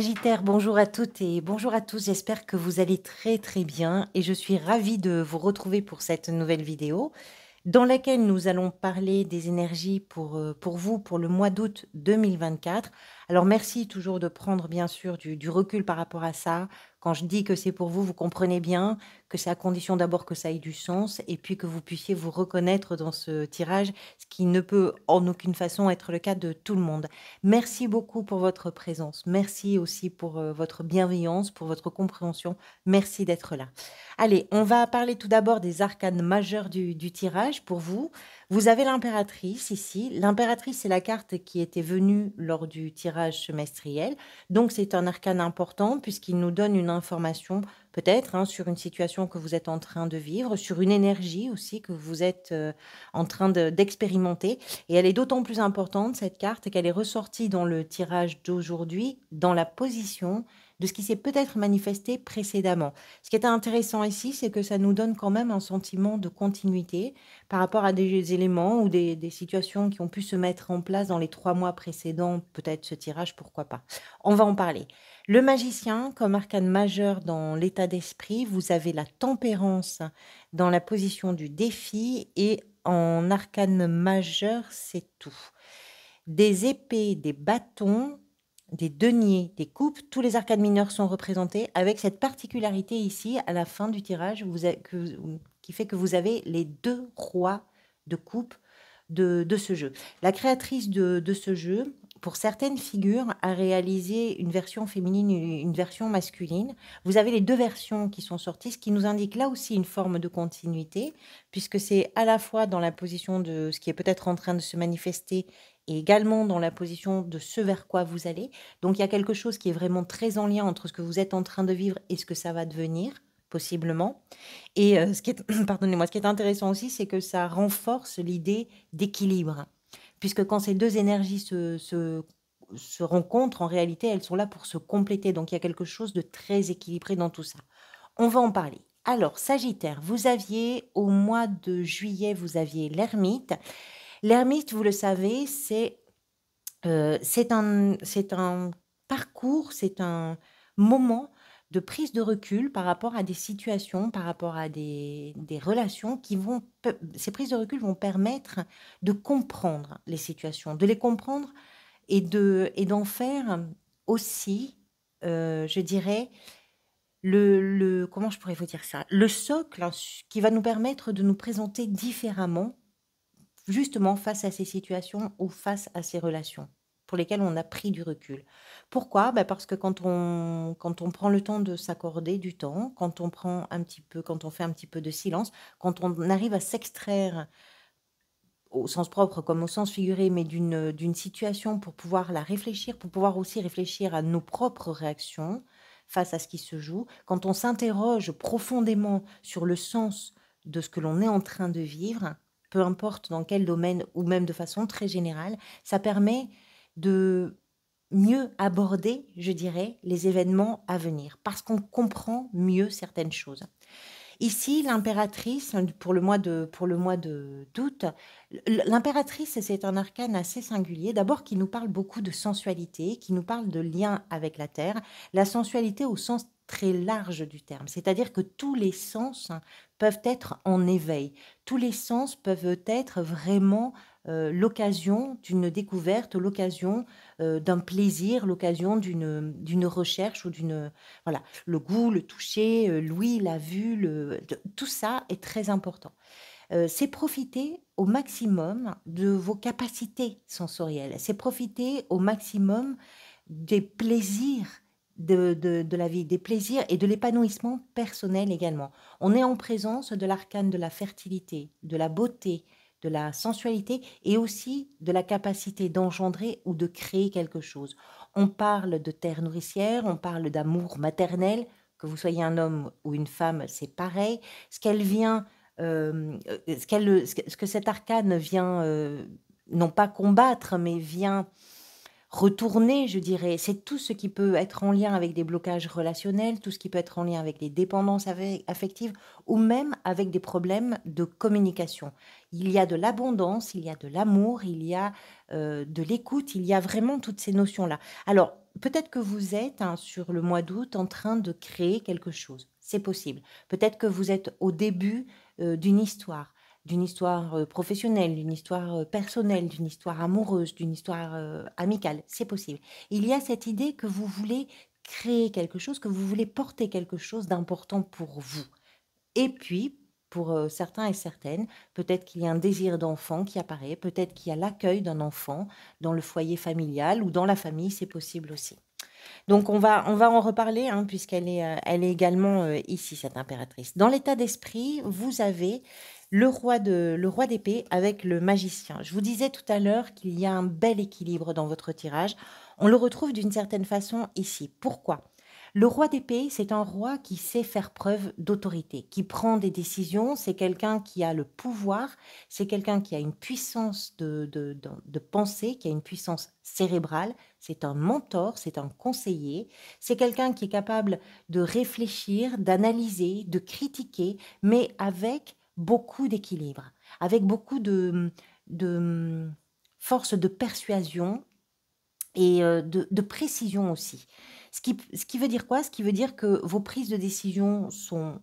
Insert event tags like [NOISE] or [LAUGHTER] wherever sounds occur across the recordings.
Sagittaire, bonjour à toutes et bonjour à tous. J'espère que vous allez très très bien et je suis ravie de vous retrouver pour cette nouvelle vidéo dans laquelle nous allons parler des énergies pour, euh, pour vous pour le mois d'août 2024. Alors merci toujours de prendre bien sûr du, du recul par rapport à ça. Quand je dis que c'est pour vous, vous comprenez bien que c'est à condition d'abord que ça ait du sens et puis que vous puissiez vous reconnaître dans ce tirage, ce qui ne peut en aucune façon être le cas de tout le monde. Merci beaucoup pour votre présence. Merci aussi pour euh, votre bienveillance, pour votre compréhension. Merci d'être là. Allez, on va parler tout d'abord des arcanes majeurs du, du tirage pour vous. Vous avez l'impératrice ici. L'impératrice, c'est la carte qui était venue lors du tirage semestriel. Donc, c'est un arcane important puisqu'il nous donne une information peut-être hein, sur une situation que vous êtes en train de vivre, sur une énergie aussi que vous êtes euh, en train d'expérimenter. et elle est d'autant plus importante, cette carte, qu'elle est ressortie dans le tirage d'aujourd'hui, dans la position de ce qui s'est peut-être manifesté précédemment. Ce qui est intéressant ici, c'est que ça nous donne quand même un sentiment de continuité par rapport à des éléments ou des, situations qui ont pu se mettre en place dans les trois mois précédents, peut-être ce tirage, pourquoi pas. On va en parler. Le magicien, comme arcane majeur dans l'état d'esprit, vous avez la tempérance dans la position du défi et en arcane majeur, c'est tout. Des épées, des bâtons, des deniers, des coupes, tous les arcades mineurs sont représentés, avec cette particularité ici, à la fin du tirage, qui fait que vous avez les deux rois de coupe de, ce jeu. La créatrice de, de, ce jeu, pour certaines figures, a réalisé une version féminine, une version masculine. Vous avez les deux versions qui sont sorties, ce qui nous indique là aussi une forme de continuité, puisque c'est à la fois dans la position de ce qui est peut-être en train de se manifester et également dans la position de ce vers quoi vous allez. Donc il y a quelque chose qui est vraiment très en lien entre ce que vous êtes en train de vivre et ce que ça va devenir possiblement. Et euh, ce qui est, [CLEARS THROAT] pardonnez-moi, ce qui est intéressant aussi, c'est que ça renforce l'idée d'équilibre, puisque quand ces deux énergies se, se rencontrent, en réalité, elles sont là pour se compléter. Donc il y a quelque chose de très équilibré dans tout ça. On va en parler. Alors, Sagittaire, vous aviez au mois de juillet, vous aviez l'ermite. L'ermite, vous le savez, c'est euh, un, un parcours, c'est un moment de prise de recul par rapport à des situations, par rapport à des, des, relations qui vont... Ces prises de recul vont permettre de comprendre les situations, de les comprendre et de et d'en faire aussi, euh, je dirais, le, le... Comment je pourrais vous dire ça Le socle hein, qui va nous permettre de nous présenter différemment justement face à ces situations ou face à ces relations pour lesquelles on a pris du recul. Pourquoi ben, Parce que quand on, quand on prend le temps de s'accorder du temps, quand on prend un petit peu, quand on fait un petit peu de silence, quand on arrive à s'extraire au sens propre comme au sens figuré, mais d'une situation pour pouvoir la réfléchir, pour pouvoir aussi réfléchir à nos propres réactions face à ce qui se joue, quand on s'interroge profondément sur le sens de ce que l'on est en train de vivre, peu importe dans quel domaine ou même de façon très générale, ça permet de mieux aborder, je dirais, les événements à venir, parce qu'on comprend mieux certaines choses. Ici, l'impératrice, pour le mois de, pour le mois de d'août, l'impératrice, c'est un arcane assez singulier. D'abord, qui nous parle beaucoup de sensualité, qui nous parle de lien avec la terre. La sensualité au sens très large du terme, c'est-à-dire que tous les sens peuvent être en éveil. Tous les sens peuvent être vraiment euh, l'occasion d'une découverte, l'occasion euh, d'un plaisir, l'occasion d'une, recherche ou d'une... Voilà, le goût, le toucher, euh, l'ouïe, la vue, le, tout ça est très important. c'est profiter au maximum de vos capacités sensorielles, c'est profiter au maximum des plaisirs de, la vie, des plaisirs et de l'épanouissement personnel également. On est en présence de l'arcane de la fertilité, de la beauté, de la sensualité et aussi de la capacité d'engendrer ou de créer quelque chose. On parle de terre nourricière, on parle d'amour maternel, que vous soyez un homme ou une femme, c'est pareil. Ce qu'elle vient, euh, ce, que cet arcane vient euh, non pas combattre, mais vient retourner, je dirais. C'est tout ce qui peut être en lien avec des blocages relationnels, tout ce qui peut être en lien avec des dépendances affectives ou même avec des problèmes de communication. Il y a de l'abondance, il y a de l'amour, il y a euh, de l'écoute, il y a vraiment toutes ces notions-là. Alors, peut-être que vous êtes hein, sur le mois d'août en train de créer quelque chose. C'est possible. Peut-être que vous êtes au début euh, d'une histoire d'une histoire euh, professionnelle, d'une histoire euh, personnelle, d'une histoire amoureuse, d'une histoire euh, amicale. C'est possible. Il y a cette idée que vous voulez créer quelque chose, que vous voulez porter quelque chose d'important pour vous. Et puis, pour certains et certaines, peut-être qu'il y a un désir d'enfant qui apparaît, peut-être qu'il y a l'accueil d'un enfant dans le foyer familial ou dans la famille, c'est possible aussi. Donc on va, on va en reparler, hein, puisqu'elle est, elle est également ici, cette impératrice. Dans l'état d'esprit, vous avez le roi, de, le roi d'épée avec le magicien. Je vous disais tout à l'heure qu'il y a un bel équilibre dans votre tirage. On le retrouve d'une certaine façon ici. Pourquoi le roi d'épée, c'est un roi qui sait faire preuve d'autorité, qui prend des décisions, c'est quelqu'un qui a le pouvoir, c'est quelqu'un qui a une puissance de, de, pensée, qui a une puissance cérébrale, c'est un mentor, c'est un conseiller, c'est quelqu'un qui est capable de réfléchir, d'analyser, de critiquer, mais avec beaucoup d'équilibre, avec beaucoup de, de force de persuasion et euh, de, précision aussi. Ce qui, veut dire quoi Ce qui veut dire que vos prises de décision sont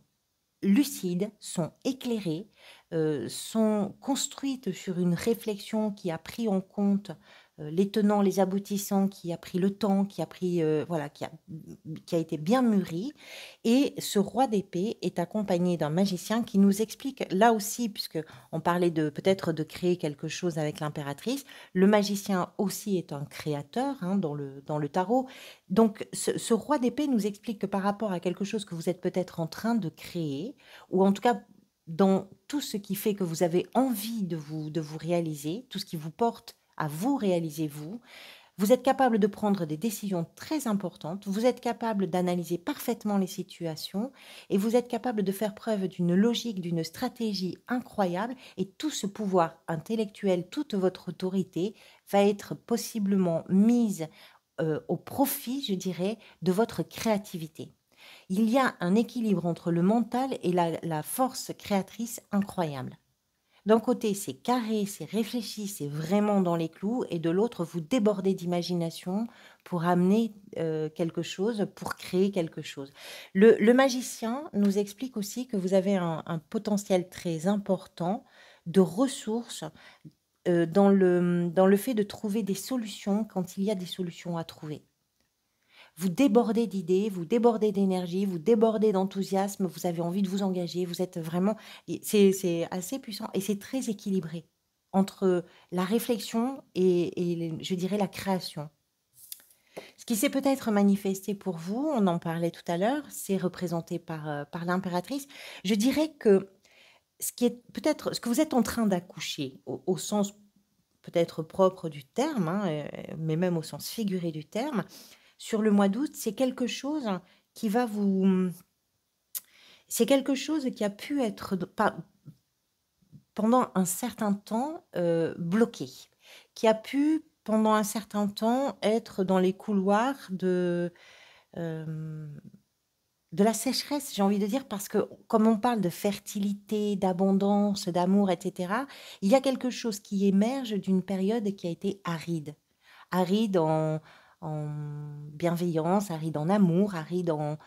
lucides, sont éclairées, euh, sont construites sur une réflexion qui a pris en compte euh, les tenants, les aboutissants, qui a pris le temps, qui a pris euh, voilà, qui a, été bien mûri. Et ce roi d'épée est accompagné d'un magicien qui nous explique là aussi, puisque on parlait de peut-être de créer quelque chose avec l'impératrice. Le magicien aussi est un créateur hein, dans le dans le tarot. Donc ce, roi d'épée nous explique que par rapport à quelque chose que vous êtes peut-être en train de créer, ou en tout cas dans tout ce qui fait que vous avez envie de vous, de vous réaliser, tout ce qui vous porte à vous réalisez vous. Vous êtes capable de prendre des décisions très importantes, vous êtes capable d'analyser parfaitement les situations et vous êtes capable de faire preuve d'une logique, d'une stratégie incroyable et tout ce pouvoir intellectuel, toute votre autorité va être possiblement mise euh, au profit, je dirais, de votre créativité. Il y a un équilibre entre le mental et la force créatrice incroyable. D'un côté, c'est carré, c'est réfléchi, c'est vraiment dans les clous, et de l'autre, vous débordez d'imagination pour amener euh, quelque chose, pour créer quelque chose. Le, magicien nous explique aussi que vous avez un, potentiel très important de ressources euh, dans, le, dans le fait de trouver des solutions quand il y a des solutions à trouver vous débordez d'idées, vous débordez d'énergie, vous débordez d'enthousiasme, vous avez envie de vous engager, vous êtes vraiment... C'est assez puissant et c'est très équilibré entre la réflexion et, je dirais, la création. Ce qui s'est peut-être manifesté pour vous, on en parlait tout à l'heure, c'est représenté par, euh, par l'impératrice. Je dirais que ce qui est peut-être ce que vous êtes en train d'accoucher au, sens peut-être propre du terme, hein, euh, mais même au sens figuré du terme, sur le mois d'août, c'est quelque chose qui va vous... C'est quelque chose qui a pu être pendant un certain temps euh, bloqué, qui a pu pendant un certain temps être dans les couloirs de... Euh, de la sécheresse, j'ai envie de dire, parce que comme on parle de fertilité, d'abondance, d'amour, etc., il y a quelque chose qui émerge d'une période qui a été aride. Aride en, en bienveillance, aride en amour, aride en,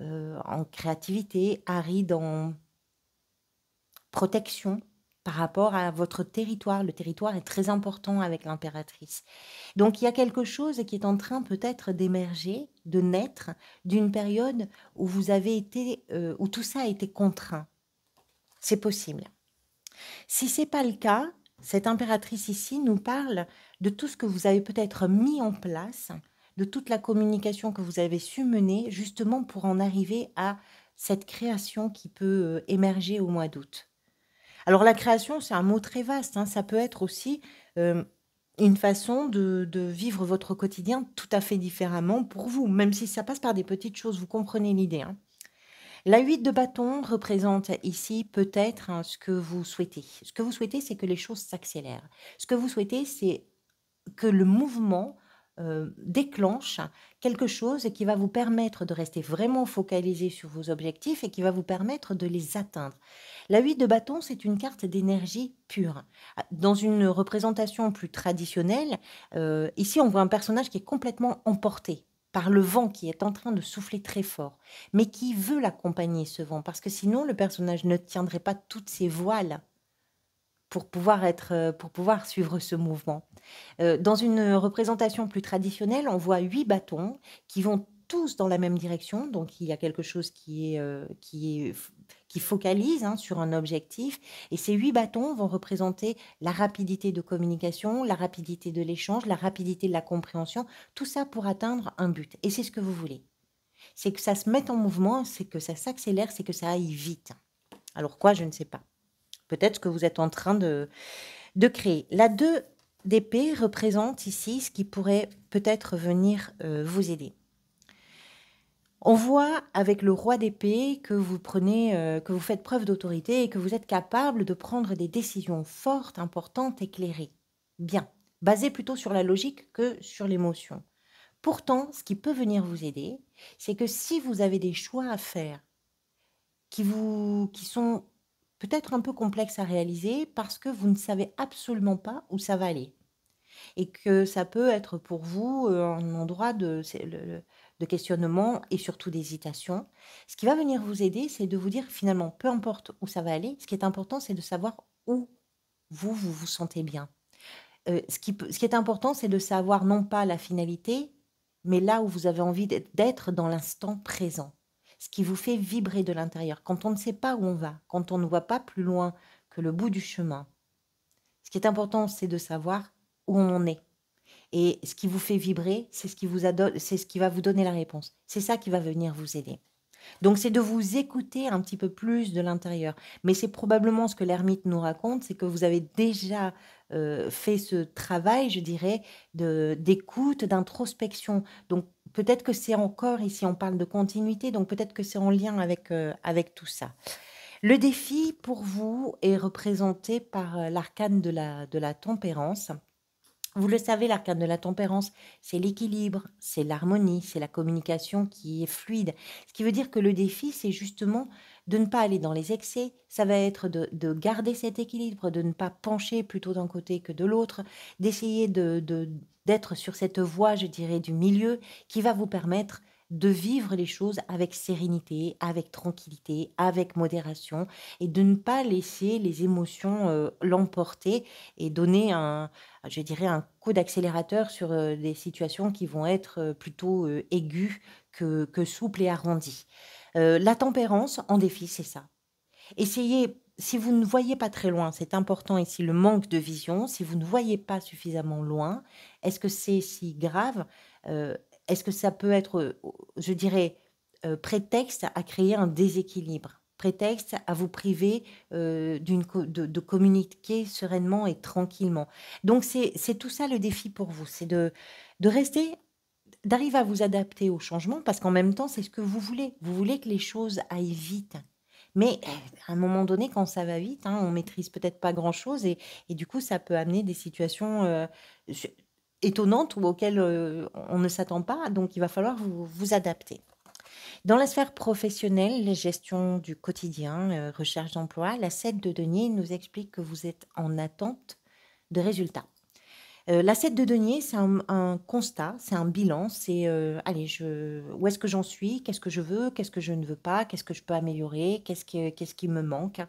euh, en créativité, aride en protection par rapport à votre territoire. Le territoire est très important avec l'impératrice. Donc il y a quelque chose qui est en train peut-être d'émerger, de naître, d'une période où vous avez été, euh, tout ça a été contraint. C'est possible. Si c'est pas le cas, cette impératrice ici nous parle de tout ce que vous avez peut-être mis en place, de toute la communication que vous avez su mener, justement pour en arriver à cette création qui peut euh, émerger au mois d'août. Alors la création, c'est un mot très vaste, hein. ça peut être aussi euh, une façon de, vivre votre quotidien tout à fait différemment pour vous, même si ça passe par des petites choses, vous comprenez l'idée. Hein. La 8 de bâton représente ici peut-être hein, ce que vous souhaitez. Ce que vous souhaitez, c'est que les choses s'accélèrent. Ce que vous souhaitez, c'est que le mouvement euh, déclenche quelque chose qui va vous permettre de rester vraiment focalisé sur vos objectifs et qui va vous permettre de les atteindre. La 8 de bâton, c'est une carte d'énergie pure. Dans une représentation plus traditionnelle, euh, ici on voit un personnage qui est complètement emporté par le vent qui est en train de souffler très fort, mais qui veut l'accompagner ce vent, parce que sinon le personnage ne tiendrait pas toutes ses voiles pour pouvoir, être, euh, pour pouvoir suivre ce mouvement. Euh, dans une représentation plus traditionnelle, on voit huit bâtons qui vont tous dans la même direction, donc il y a quelque chose qui est, euh, qui, focalise hein, sur un objectif. Et ces huit bâtons vont représenter la rapidité de communication, la rapidité de l'échange, la rapidité de la compréhension, tout ça pour atteindre un but. Et c'est ce que vous voulez. C'est que ça se mette en mouvement, c'est que ça s'accélère, c'est que ça aille vite. Alors quoi, je ne sais pas. Peut-être que vous êtes en train de, de créer. La 2 d'épée représente ici ce qui pourrait peut-être venir euh, vous aider. On voit avec le roi d'épée que vous prenez, euh, que vous faites preuve d'autorité et que vous êtes capable de prendre des décisions fortes, importantes, éclairées. Bien, basées plutôt sur la logique que sur l'émotion. Pourtant, ce qui peut venir vous aider, c'est que si vous avez des choix à faire qui, vous, qui sont peut-être un peu complexe à réaliser parce que vous ne savez absolument pas où ça va aller. Et que ça peut être pour vous euh, un endroit de, questionnement et surtout d'hésitation. Ce qui va venir vous aider, c'est de vous dire finalement, peu importe où ça va aller, ce qui est important, c'est de savoir où vous, vous sentez bien. Euh, ce qui est important, c'est de savoir non pas la finalité, mais là où vous avez envie d'être dans l'instant présent ce qui vous fait vibrer de l'intérieur, quand on ne sait pas où on va, quand on ne voit pas plus loin que le bout du chemin. Ce qui est important, c'est de savoir où on en est. Et ce qui vous fait vibrer, c'est ce qui vous c'est ce qui va vous donner la réponse. C'est ça qui va venir vous aider. Donc c'est de vous écouter un petit peu plus de l'intérieur. Mais c'est probablement ce que l'ermite nous raconte, c'est que vous avez déjà euh, fait ce travail, je dirais, d'écoute, d'introspection. Donc peut-être que c'est encore, ici on parle de continuité, donc peut-être que c'est en lien avec, euh, avec tout ça. Le défi pour vous est représenté par euh, l'arcane de la, de la tempérance. Vous le savez, l'arcane de la tempérance, c'est l'équilibre, c'est l'harmonie, c'est la communication qui est fluide. Ce qui veut dire que le défi, c'est justement de ne pas aller dans les excès, ça va être de, garder cet équilibre, de ne pas pencher plutôt d'un côté que de l'autre, d'essayer de, d'être sur cette voie, je dirais, du milieu qui va vous permettre de vivre les choses avec sérénité, avec tranquillité, avec modération, et de ne pas laisser les émotions euh, l'emporter et donner un, je dirais, un coup d'accélérateur sur euh, des situations qui vont être euh, plutôt aiguës que, que souples et arrondies. Euh, la tempérance en défi, c'est ça. Essayez, si vous ne voyez pas très loin, c'est important ici le manque de vision, si vous ne voyez pas suffisamment loin, est-ce que c'est si grave euh, Est-ce que ça peut être, euh, je dirais, prétexte à créer un déséquilibre prétexte à vous priver de, communiquer sereinement et tranquillement. Donc c'est tout ça le défi pour vous, c'est de, de rester d'arriver à vous adapter au changement parce qu'en même temps, c'est ce que vous voulez. Vous voulez que les choses aillent vite. Mais eh, à un moment donné, quand ça va vite, on hein, on maîtrise peut-être pas grand-chose et, et, du coup, ça peut amener des situations euh, étonnantes ou auxquelles euh, on ne s'attend pas. Donc, il va falloir vous, vous adapter. Dans la sphère professionnelle, les gestions du quotidien, euh, recherche d'emploi, la 7 de denier nous explique que vous êtes en attente de résultats. Euh, L'assiette de denier, c'est un, constat, c'est un bilan, c'est euh, allez, je, où est-ce que j'en suis, qu'est-ce que je veux, qu'est-ce que je ne veux pas, qu'est-ce que je peux améliorer, qu'est-ce qui, quest qui me manque. Hein.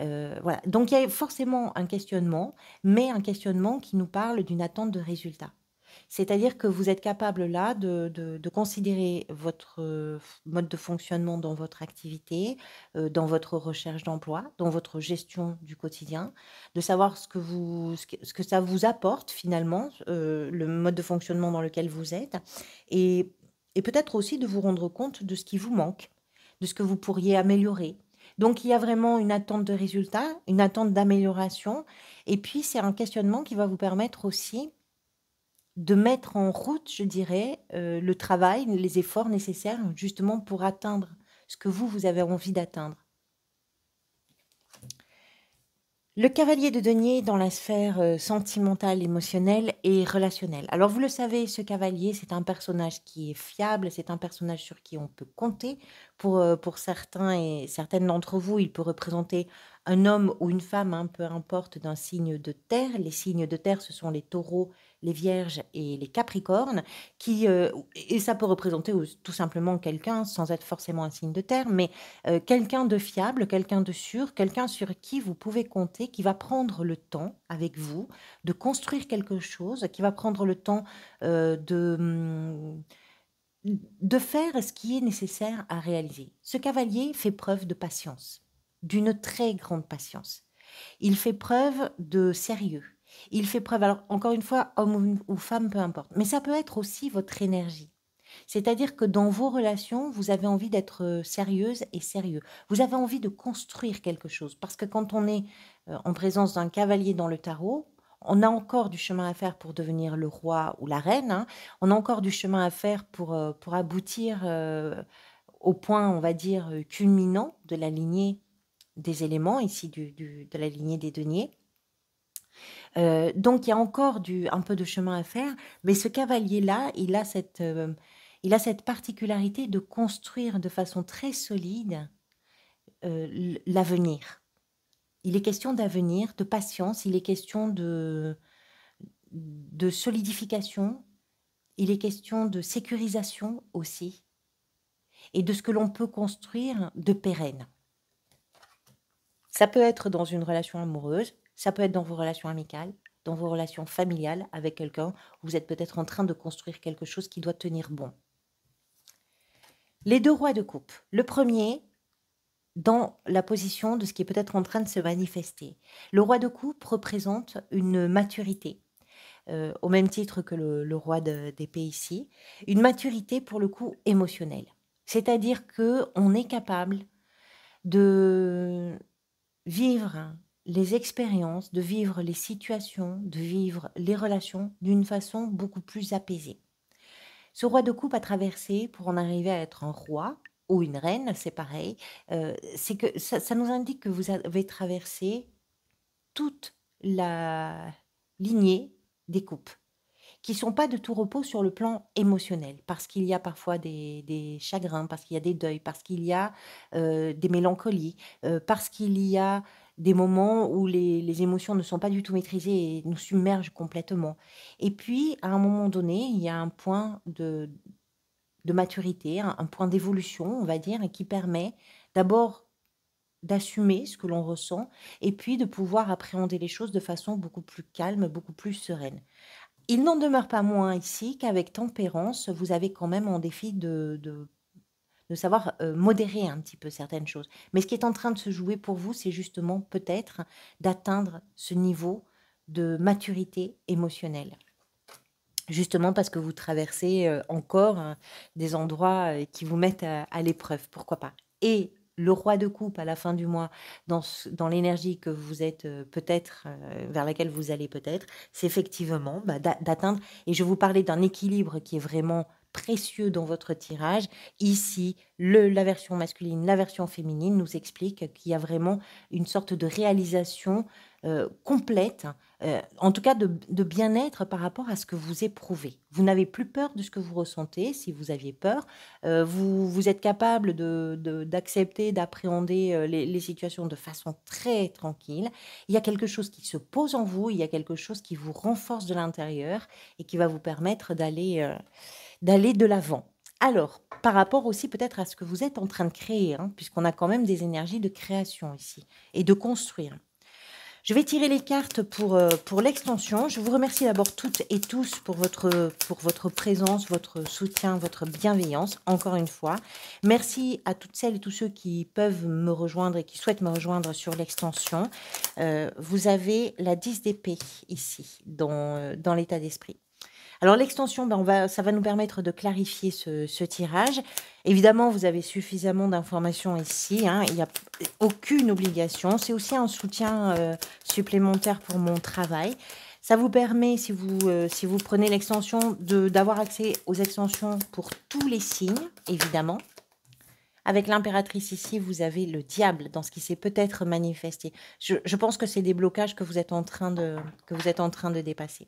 Euh, voilà. Donc il y a forcément un questionnement, mais un questionnement qui nous parle d'une attente de résultat. C'est-à-dire que vous êtes capable là de, considérer votre euh, mode de fonctionnement dans votre activité, euh, dans votre recherche d'emploi, dans votre gestion du quotidien, de savoir ce que, vous, ce que, ça vous apporte finalement, euh, le mode de fonctionnement dans lequel vous êtes, et, et peut-être aussi de vous rendre compte de ce qui vous manque, de ce que vous pourriez améliorer. Donc il y a vraiment une attente de résultats, une attente d'amélioration, et puis c'est un questionnement qui va vous permettre aussi de mettre en route, je dirais, euh, le travail, les efforts nécessaires justement pour atteindre ce que vous, vous avez envie d'atteindre. Le cavalier de denier dans la sphère euh, sentimentale, émotionnelle et relationnelle. Alors vous le savez, ce cavalier, c'est un personnage qui est fiable, c'est un personnage sur qui on peut compter. Pour, euh, pour certains et certaines d'entre vous, il peut représenter un homme ou une femme, hein, peu importe, d'un signe de terre. Les signes de terre, ce sont les taureaux, les Vierges et les Capricornes, qui, euh, et ça peut représenter tout simplement quelqu'un, sans être forcément un signe de terre, mais euh, quelqu'un de fiable, quelqu'un de sûr, quelqu'un sur qui vous pouvez compter, qui va prendre le temps avec vous de construire quelque chose, qui va prendre le temps euh, de... Mm, de faire ce qui est nécessaire à réaliser. Ce cavalier fait preuve de patience, d'une très grande patience. Il fait preuve de sérieux. Il fait preuve, alors encore une fois, homme ou femme, peu importe. Mais ça peut être aussi votre énergie. C'est-à-dire que dans vos relations, vous avez envie d'être euh, sérieuse et sérieux. Vous avez envie de construire quelque chose. Parce que quand on est euh, en présence d'un cavalier dans le tarot, on a encore du chemin à faire pour devenir le roi ou la reine. Hein. On a encore du chemin à faire pour, euh, aboutir au point, on va dire, culminant de la lignée des éléments, ici de la lignée des deniers. Euh, donc il y a encore un peu de chemin à faire, mais ce cavalier-là, il a cette, euh, il a cette particularité de construire de façon très solide euh, l'avenir. Il est question d'avenir, de patience, il est question de, de solidification, il est question de sécurisation aussi, et de ce que l'on peut construire de pérenne. Ça peut être dans une relation amoureuse, ça peut être dans vos relations amicales, dans vos relations familiales avec quelqu'un. Vous êtes peut-être en train de construire quelque chose qui doit tenir bon. Les deux rois de coupe. Le premier, dans la position de ce qui est peut-être en train de se manifester. Le roi de coupe représente une maturité, euh, au même titre que le, roi des d'épée ici, une maturité pour le coup émotionnelle. C'est-à-dire que on est capable de vivre les expériences, de vivre les situations, de vivre les relations d'une façon beaucoup plus apaisée. Ce roi de coupe a traversé pour en arriver à être un roi ou une reine, c'est pareil, euh, c'est que ça, nous indique que vous avez traversé toute la lignée des coupes qui sont pas de tout repos sur le plan émotionnel, parce qu'il y a parfois des, chagrins, parce qu'il y a des deuils, parce qu'il y a euh, des mélancolies, euh, parce qu'il y a des moments où les, émotions ne sont pas du tout maîtrisées et nous submergent complètement. Et puis, à un moment donné, il y a un point de, maturité, un, point d'évolution, on va dire, qui permet d'abord d'assumer ce que l'on ressent et puis de pouvoir appréhender les choses de façon beaucoup plus calme, beaucoup plus sereine. Il n'en demeure pas moins ici qu'avec tempérance, vous avez quand même en défi de de savoir euh, modérer un petit peu certaines choses. Mais ce qui est en train de se jouer pour vous, c'est justement peut-être d'atteindre ce niveau de maturité émotionnelle. Justement parce que vous traversez euh, encore hein, des endroits euh, qui vous mettent à, l'épreuve, pourquoi pas. Et le roi de coupe à la fin du mois, dans, dans l'énergie que vous êtes peut-être, vers laquelle vous allez peut-être, c'est effectivement bah, d'atteindre, et je vous parlais d'un équilibre qui est vraiment précieux dans votre tirage. Ici, le, la version masculine, la version féminine nous explique qu'il y a vraiment une sorte de réalisation euh, complète, euh, en tout cas de, bien-être par rapport à ce que vous éprouvez. Vous n'avez plus peur de ce que vous ressentez, si vous aviez peur. Euh, vous, vous êtes capable d'accepter, de, d'accepter d'appréhender les, les, situations de façon très tranquille. Il y a quelque chose qui se pose en vous, il y a quelque chose qui vous renforce de l'intérieur et qui va vous permettre d'aller d'aller de l'avant. Alors, par rapport aussi peut-être à ce que vous êtes en train de créer, hein, puisqu'on a quand même des énergies de création ici et de construire. Je vais tirer les cartes pour, euh, pour l'extension. Je vous remercie d'abord toutes et tous pour votre, pour votre présence, votre soutien, votre bienveillance, encore une fois. Merci à toutes celles et tous ceux qui peuvent me rejoindre et qui souhaitent me rejoindre sur l'extension. Euh, vous avez la 10 d'épée ici, dans, euh, dans l'état d'esprit. Alors l'extension, ben, ça va nous permettre de clarifier ce, tirage. Évidemment, vous avez suffisamment d'informations ici. Hein. il n'y a aucune obligation. C'est aussi un soutien euh, supplémentaire pour mon travail. Ça vous permet, si vous, euh, si vous prenez l'extension, d'avoir accès aux extensions pour tous les signes, évidemment. Avec l'impératrice ici, vous avez le diable dans ce qui s'est peut-être manifesté. Je, pense que c'est des blocages que vous êtes en train de, que vous êtes en train de dépasser.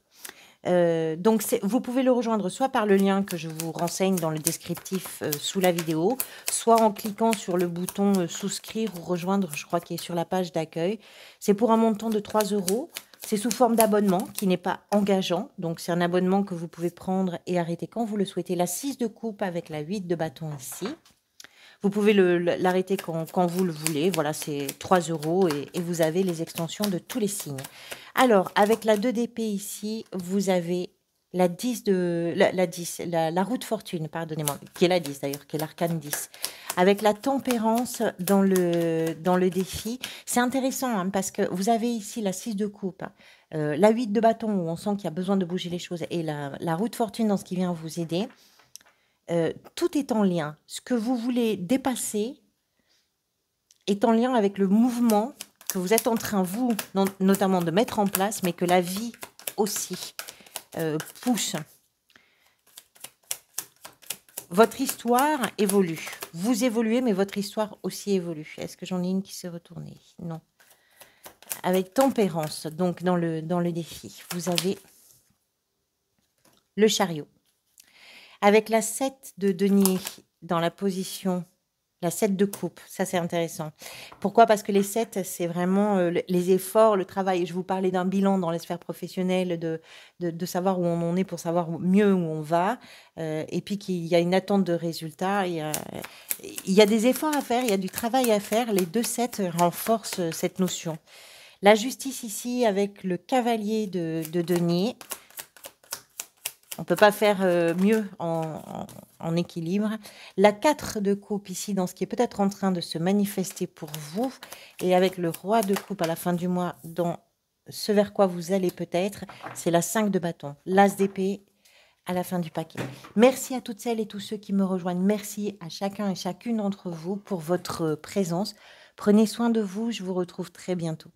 Euh, donc vous pouvez le rejoindre soit par le lien que je vous renseigne dans le descriptif euh, sous la vidéo, soit en cliquant sur le bouton euh, souscrire ou rejoindre, je crois qu'il est sur la page d'accueil. C'est pour un montant de 3 euros. C'est sous forme d'abonnement qui n'est pas engageant. Donc c'est un abonnement que vous pouvez prendre et arrêter quand vous le souhaitez. La 6 de coupe avec la 8 de bâton ici. Vous pouvez l'arrêter quand, vous le voulez. Voilà, c'est 3 euros et, vous avez les extensions de tous les signes. Alors, avec la 2DP ici, vous avez la 10 de la, la 10, la, route fortune, pardonnez-moi, qui est la 10 d'ailleurs, qui est l'arcane 10. Avec la tempérance dans le, dans le défi, c'est intéressant hein, parce que vous avez ici la 6 de coupe. Hein. Euh, la 8 de bâton où on sent qu'il y a besoin de bouger les choses et la, la route fortune dans ce qui vient vous aider. Euh, tout est en lien. Ce que vous voulez dépasser est en lien avec le mouvement que vous êtes en train, vous, notamment de mettre en place, mais que la vie aussi euh, pousse. Votre histoire évolue. Vous évoluez, mais votre histoire aussi évolue. Est-ce que j'en ai une qui s'est retournée Non. Avec tempérance, donc dans le, dans le défi, vous avez le chariot. Avec la 7 de denier dans la position, la 7 de coupe, ça c'est intéressant. Pourquoi Parce que les 7, c'est vraiment euh, les efforts, le travail. Je vous parlais d'un bilan dans la sphère professionnelle, de, de, savoir où on en est pour savoir mieux où on va. Euh, et puis qu'il y a une attente de résultats. Il y, a, il a des efforts à faire, il y a du travail à faire. Les deux 7 renforcent euh, cette notion. La justice ici avec le cavalier de, de denier. On ne peut pas faire euh, mieux en, équilibre. La 4 de coupe ici, dans ce qui est peut-être en train de se manifester pour vous, et avec le roi de coupe à la fin du mois, dans ce vers quoi vous allez peut-être, c'est la 5 de bâton, l'as d'épée à la fin du paquet. Merci à toutes celles et tous ceux qui me rejoignent. Merci à chacun et chacune d'entre vous pour votre présence. Prenez soin de vous. Je vous retrouve très bientôt.